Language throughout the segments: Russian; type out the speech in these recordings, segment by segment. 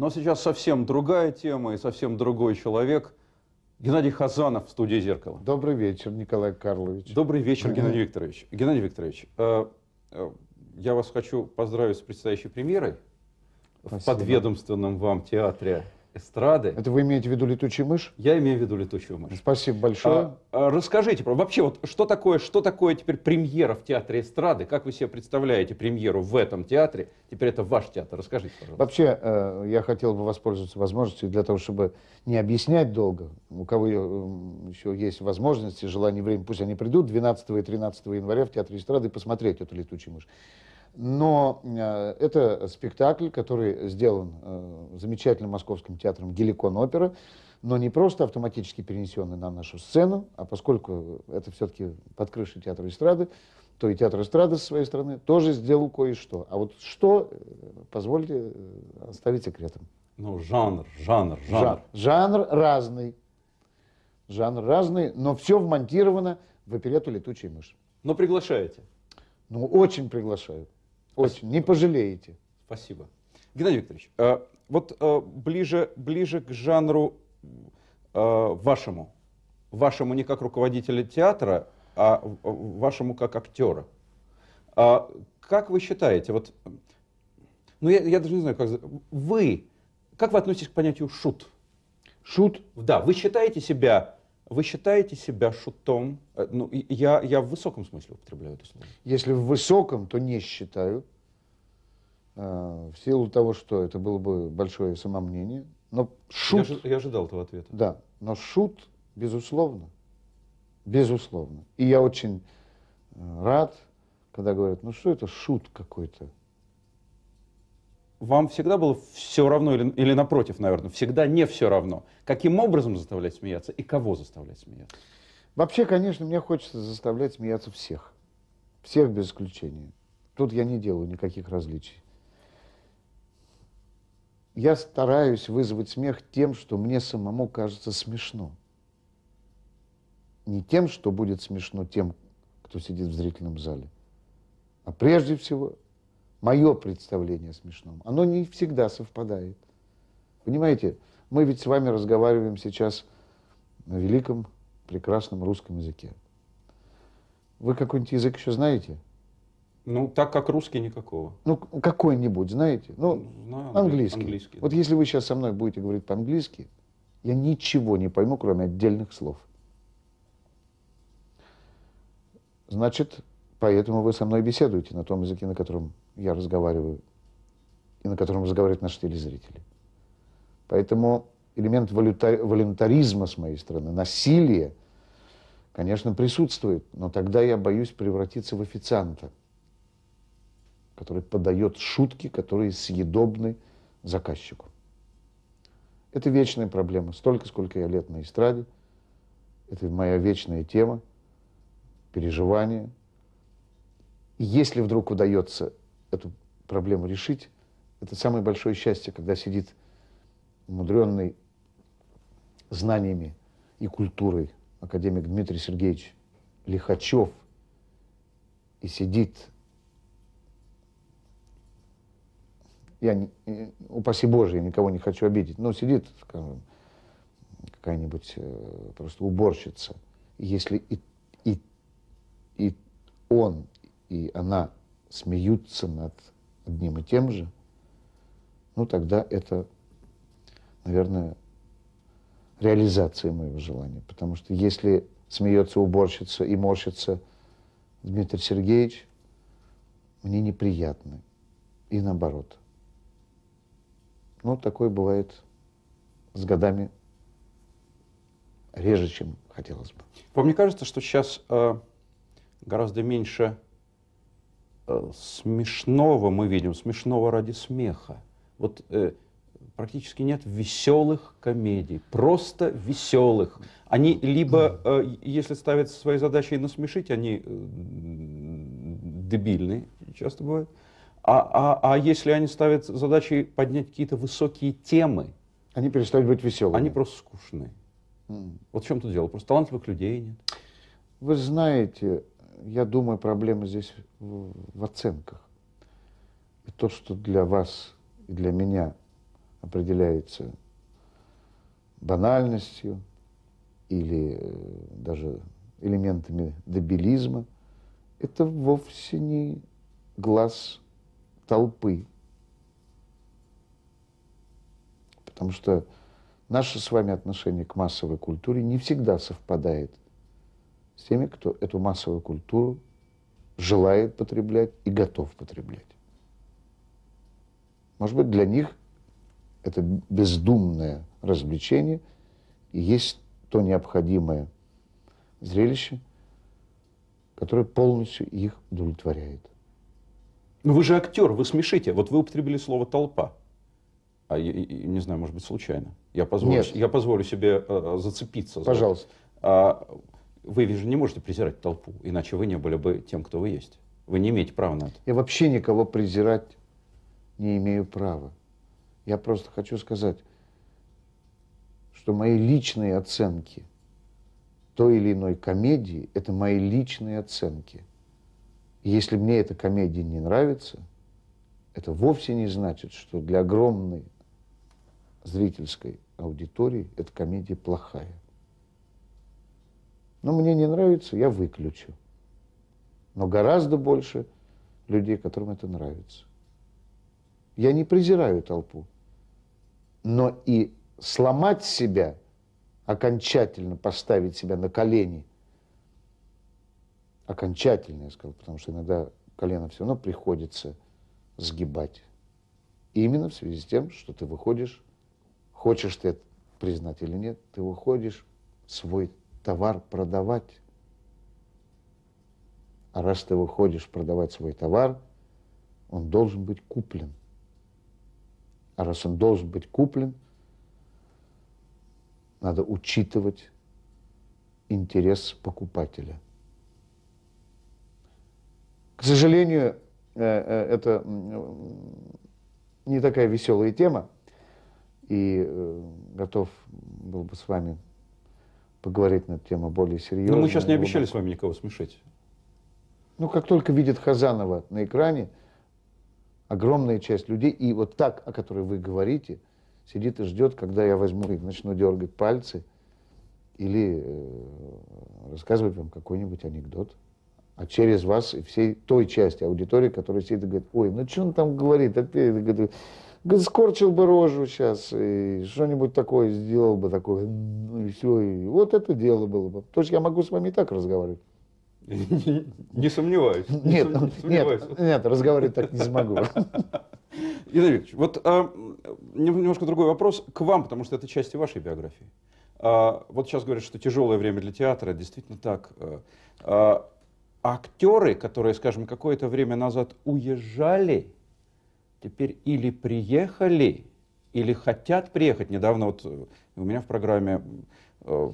Но сейчас совсем другая тема и совсем другой человек. Геннадий Хазанов в студии «Зеркало». Добрый вечер, Николай Карлович. Добрый вечер, Геннадий Викторович. Геннадий Викторович, э, э, я вас хочу поздравить с предстоящей премьерой Спасибо. в подведомственном вам театре эстрады. Это вы имеете в виду летучую мышь? Я имею в виду летучую мышь. Спасибо большое. А, а, расскажите про вообще вот что такое, что такое теперь премьера в театре эстрады? Как вы себе представляете премьеру в этом театре? Теперь это ваш театр. Расскажите, пожалуйста. Вообще э, я хотел бы воспользоваться возможностью для того, чтобы не объяснять долго. У кого э, еще есть возможности, желание, время, пусть они придут 12 и 13 января в театре эстрады посмотреть эту летучую мышь. Но э, это спектакль, который сделан э, замечательным московским театром «Геликон опера», но не просто автоматически перенесенный на нашу сцену, а поскольку это все-таки под крышей театра эстрады, то и театр эстрады со своей стороны тоже сделал кое-что. А вот что, э, позвольте оставить секретом. Ну, жанр, жанр, жанр. Жанр, жанр разный. Жанр разный, но все вмонтировано в оперету «Летучая мышь». Но приглашаете? Ну, очень приглашаю. Очень, не пожалеете. Спасибо. Геннадий Викторович, э, вот э, ближе, ближе к жанру э, вашему, вашему не как руководителя театра, а вашему как актера. А как вы считаете, вот, ну я, я даже не знаю, как вы, как вы относитесь к понятию шут? Шут? Да, вы считаете себя вы считаете себя шутом? Э, ну, я, я в высоком смысле употребляю это слово. Если в высоком, то не считаю. А, в силу того, что это было бы большое самомнение. Но шут... Я, я ожидал этого ответа. Да, но шут, безусловно. Безусловно. И я очень э, рад, когда говорят, ну что это шут какой-то вам всегда было все равно или, или напротив, наверное, всегда не все равно? Каким образом заставлять смеяться и кого заставлять смеяться? Вообще, конечно, мне хочется заставлять смеяться всех. Всех без исключения. Тут я не делаю никаких различий. Я стараюсь вызвать смех тем, что мне самому кажется смешно. Не тем, что будет смешно тем, кто сидит в зрительном зале, а прежде всего мое представление о смешном, оно не всегда совпадает. Понимаете, мы ведь с вами разговариваем сейчас на великом, прекрасном русском языке. Вы какой-нибудь язык еще знаете? Ну, так как русский никакого. Ну, какой-нибудь, знаете? Ну, ну Знаю, английский. английский да. Вот если вы сейчас со мной будете говорить по-английски, я ничего не пойму, кроме отдельных слов. Значит, поэтому вы со мной беседуете на том языке, на котором я разговариваю, и на котором разговаривают наши телезрители. Поэтому элемент валюта, волюнтаризма с моей стороны, насилие, конечно, присутствует, но тогда я боюсь превратиться в официанта, который подает шутки, которые съедобны заказчику. Это вечная проблема. Столько, сколько я лет на эстраде, это моя вечная тема, переживания. И если вдруг удается эту проблему решить, это самое большое счастье, когда сидит умудренный знаниями и культурой академик Дмитрий Сергеевич Лихачев и сидит, я, не, э, упаси Боже, я никого не хочу обидеть, но сидит, скажем, какая-нибудь э, просто уборщица. Если и, и, и он, и она смеются над одним и тем же, ну тогда это, наверное, реализация моего желания. Потому что если смеется уборщица и морщится Дмитрий Сергеевич, мне неприятно. И наоборот. Но ну, такое бывает с годами реже, чем хотелось бы. Вам не кажется, что сейчас э, гораздо меньше Э, смешного мы видим, смешного ради смеха. Вот э, практически нет веселых комедий, просто веселых. Они либо, э, если ставят свои задачи и насмешить, они э, дебильные, часто бывает. А, а, а если они ставят задачи поднять какие-то высокие темы, они перестают быть веселыми. Они просто скучные. Mm. Вот в чем тут дело? Просто талантливых людей нет. Вы знаете, я думаю, проблема здесь в, в оценках. И то, что для вас и для меня определяется банальностью или э, даже элементами дебилизма, это вовсе не глаз толпы. Потому что наше с вами отношение к массовой культуре не всегда совпадает – с теми, кто эту массовую культуру желает потреблять и готов потреблять. Может быть, для них это бездумное развлечение и есть то необходимое зрелище, которое полностью их удовлетворяет. Ну вы же актер, вы смешите. Вот вы употребили слово «толпа». А я, я, не знаю, может быть, случайно. Я позволю, Нет. Я позволю себе э, э зацепиться. Пожалуйста. За это. А, вы же не можете презирать толпу, иначе вы не были бы тем, кто вы есть. Вы не имеете права на это. Я вообще никого презирать не имею права. Я просто хочу сказать, что мои личные оценки той или иной комедии – это мои личные оценки. И если мне эта комедия не нравится, это вовсе не значит, что для огромной зрительской аудитории эта комедия плохая. Но мне не нравится, я выключу. Но гораздо больше людей, которым это нравится. Я не презираю толпу, но и сломать себя, окончательно поставить себя на колени, окончательно, я сказал, потому что иногда колено все равно приходится сгибать. Именно в связи с тем, что ты выходишь, хочешь ты это признать или нет, ты выходишь свой товар продавать. А раз ты выходишь продавать свой товар, он должен быть куплен. А раз он должен быть куплен, надо учитывать интерес покупателя. К сожалению, э, э, это не такая веселая тема, и э, готов был бы с вами поговорить на тему более серьезно. Ну, Но мы сейчас не обещали с вами никого смешать. Ну, как только видят Хазанова на экране, огромная часть людей, и вот так, о которой вы говорите, сидит и ждет, когда я возьму и начну дергать пальцы или э, рассказывать вам какой-нибудь анекдот. А через вас и всей той части аудитории, которая сидит и говорит, ой, ну что он там говорит? Опять? скорчил бы рожу сейчас и что-нибудь такое сделал бы, такое, ну и все. И вот это дело было бы. То есть я могу с вами и так разговаривать. Не сомневаюсь. Нет, нет, нет, разговаривать так не смогу. Игорь Викторович, вот а, немножко другой вопрос к вам, потому что это часть вашей биографии. А, вот сейчас говорят, что тяжелое время для театра, действительно так. Э, а, актеры, которые, скажем, какое-то время назад уезжали, теперь или приехали, или хотят приехать. Недавно вот э, у меня в программе э,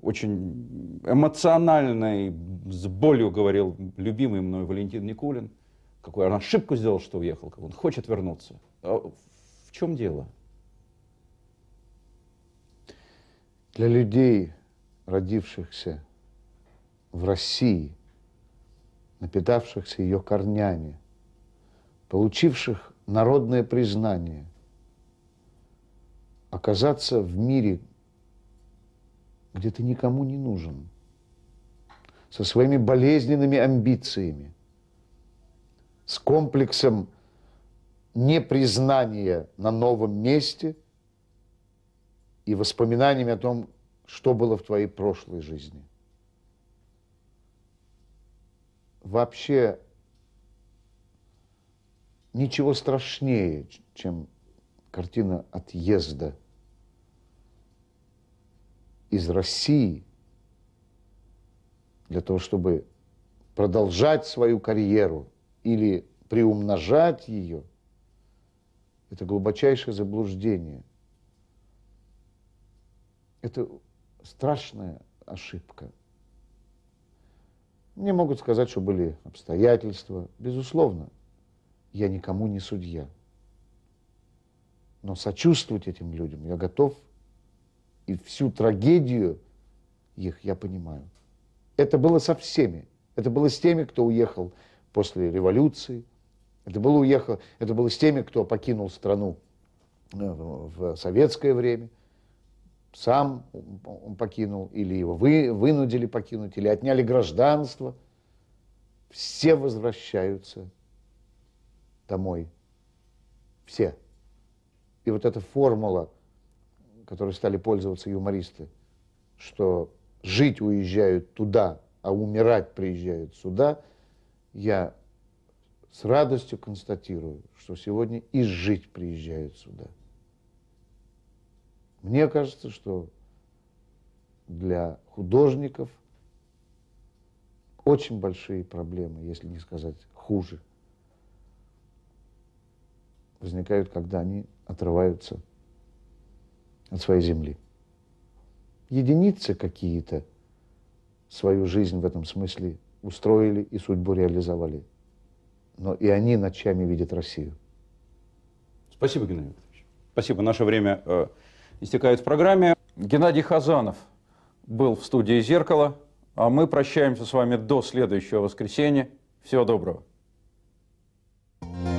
очень эмоциональный с болью говорил любимый мной Валентин Никулин, какую он ошибку сделал, что уехал, как он хочет вернуться. А в чем дело? Для людей, родившихся в России, напитавшихся ее корнями – получивших народное признание, оказаться в мире, где ты никому не нужен, со своими болезненными амбициями, с комплексом непризнания на новом месте и воспоминаниями о том, что было в твоей прошлой жизни. Вообще ничего страшнее, чем картина отъезда из России для того, чтобы продолжать свою карьеру или приумножать ее, это глубочайшее заблуждение. Это страшная ошибка. Мне могут сказать, что были обстоятельства, безусловно – я никому не судья. Но сочувствовать этим людям я готов, и всю трагедию их я понимаю. Это было со всеми. Это было с теми, кто уехал после революции. Это было, уехал, это было с теми, кто покинул страну э, в советское время. Сам он покинул, или его вы, вынудили покинуть, или отняли гражданство. Все возвращаются домой. Все. И вот эта формула, которой стали пользоваться юмористы, что жить уезжают туда, а умирать приезжают сюда, я с радостью констатирую, что сегодня и жить приезжают сюда. Мне кажется, что для художников очень большие проблемы, если не сказать хуже возникают, когда они отрываются от своей земли. Единицы какие-то свою жизнь в этом смысле устроили и судьбу реализовали. Но и они ночами видят Россию. Спасибо, Геннадий Викторович. Спасибо. Наше время э, истекает в программе. Геннадий Хазанов был в студии «Зеркало». А мы прощаемся с вами до следующего воскресенья. Всего доброго. thank you